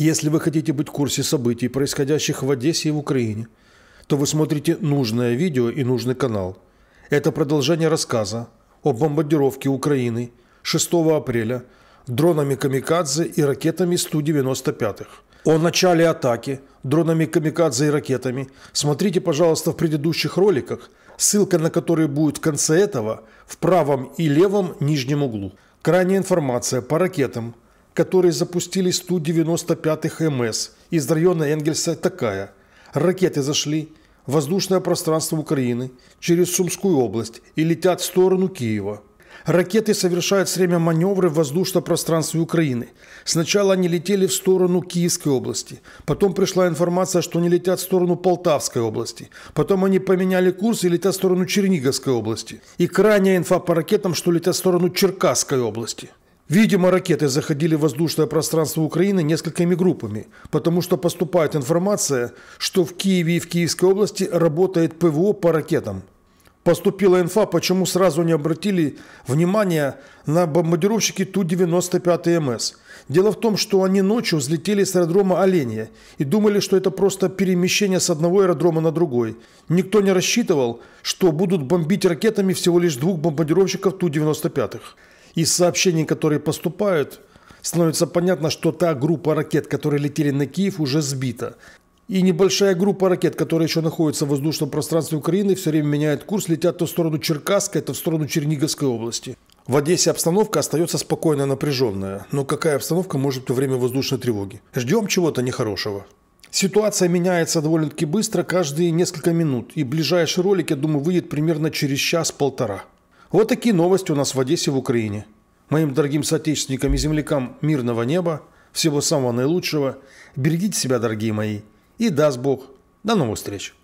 Если вы хотите быть в курсе событий, происходящих в Одессе и в Украине, то вы смотрите нужное видео и нужный канал. Это продолжение рассказа о бомбардировке Украины 6 апреля дронами «Камикадзе» и ракетами 195-х. О начале атаки дронами «Камикадзе» и ракетами смотрите, пожалуйста, в предыдущих роликах, ссылка на которые будет в конце этого в правом и левом нижнем углу. Крайняя информация по ракетам – которые запустили 195-х МС из района Энгельса такая. Ракеты зашли в воздушное пространство Украины через Сумскую область и летят в сторону Киева. Ракеты совершают все время маневры в воздушном пространстве Украины. Сначала они летели в сторону Киевской области. Потом пришла информация, что они летят в сторону Полтавской области. Потом они поменяли курс и летят в сторону Черниговской области. И крайняя инфа по ракетам, что летят в сторону Черкасской области. Видимо, ракеты заходили в воздушное пространство Украины несколькими группами, потому что поступает информация, что в Киеве и в Киевской области работает ПВО по ракетам. Поступила инфа, почему сразу не обратили внимания на бомбардировщики Ту-95МС. Дело в том, что они ночью взлетели с аэродрома Оленя и думали, что это просто перемещение с одного аэродрома на другой. Никто не рассчитывал, что будут бомбить ракетами всего лишь двух бомбардировщиков Ту-95. х из сообщений, которые поступают, становится понятно, что та группа ракет, которые летели на Киев, уже сбита. И небольшая группа ракет, которая еще находится в воздушном пространстве Украины, все время меняет курс, летят то в сторону Черкасска, то в сторону Черниговской области. В Одессе обстановка остается спокойно напряженная. Но какая обстановка может во время воздушной тревоги? Ждем чего-то нехорошего. Ситуация меняется довольно-таки быстро, каждые несколько минут. И ближайший ролик, я думаю, выйдет примерно через час-полтора. Вот такие новости у нас в Одессе в Украине. Моим дорогим соотечественникам и землякам мирного неба, всего самого наилучшего. Берегите себя, дорогие мои. И даст Бог. До новых встреч.